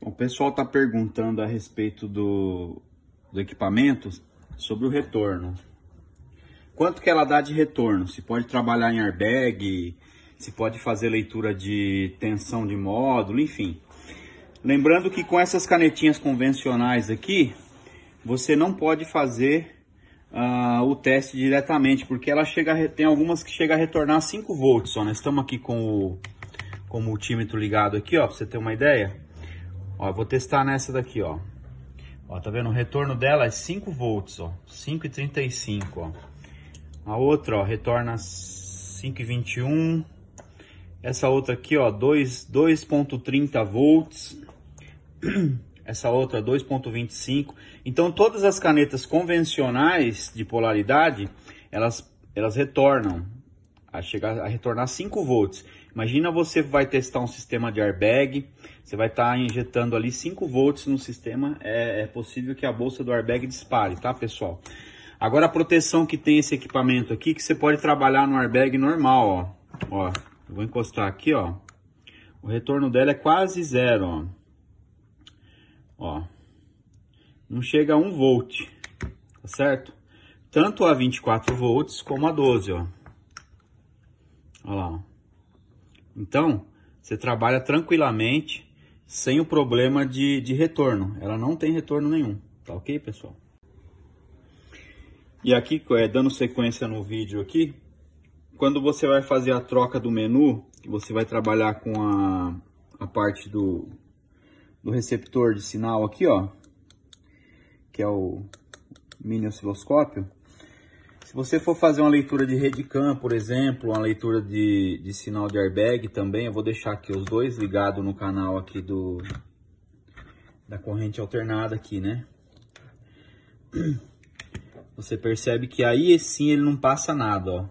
O pessoal está perguntando a respeito do, do equipamento sobre o retorno. Quanto que ela dá de retorno? Se pode trabalhar em airbag, se pode fazer leitura de tensão de módulo, enfim. Lembrando que com essas canetinhas convencionais aqui, você não pode fazer uh, o teste diretamente, porque ela chega tem algumas que chegam a retornar 5 volts. Ó. Nós estamos aqui com o, com o multímetro ligado aqui, ó, para você ter uma ideia. Ó, eu vou testar nessa daqui, ó. Ó, tá vendo? O retorno dela é 5 volts, ó. 5,35, ó. A outra, ó, retorna 5,21. Essa outra aqui, ó, 2,30 volts. Essa outra, 2,25. Então, todas as canetas convencionais de polaridade, elas, elas retornam a chegar a retornar 5 volts. Imagina você vai testar um sistema de airbag, você vai estar tá injetando ali 5 volts no sistema, é, é, possível que a bolsa do airbag dispare, tá pessoal? Agora a proteção que tem esse equipamento aqui, que você pode trabalhar no airbag normal, ó. Ó, vou encostar aqui, ó. O retorno dela é quase zero, ó. Ó, não chega a 1 volt, tá certo? Tanto a 24 volts como a 12, ó lá. Então, você trabalha tranquilamente, sem o problema de, de retorno. Ela não tem retorno nenhum, tá ok, pessoal? E aqui, é, dando sequência no vídeo aqui, quando você vai fazer a troca do menu, você vai trabalhar com a, a parte do, do receptor de sinal aqui, ó, que é o mini osciloscópio, você for fazer uma leitura de Redcam, por exemplo, uma leitura de, de sinal de airbag também, eu vou deixar aqui os dois ligados no canal aqui do da corrente alternada aqui, né? Você percebe que aí sim ele não passa nada, ó.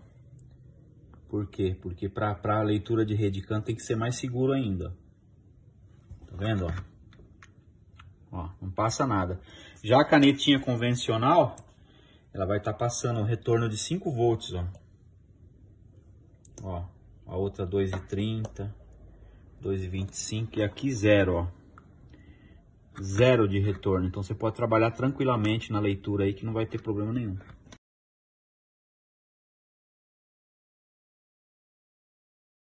Por quê? Porque para a leitura de Redcam tem que ser mais seguro ainda. Tá vendo, ó? Ó, não passa nada. Já a canetinha convencional, ela vai estar tá passando um retorno de 5 volts, ó. Ó, a outra 2,30, 2,25 e aqui zero, ó. Zero de retorno, então você pode trabalhar tranquilamente na leitura aí que não vai ter problema nenhum.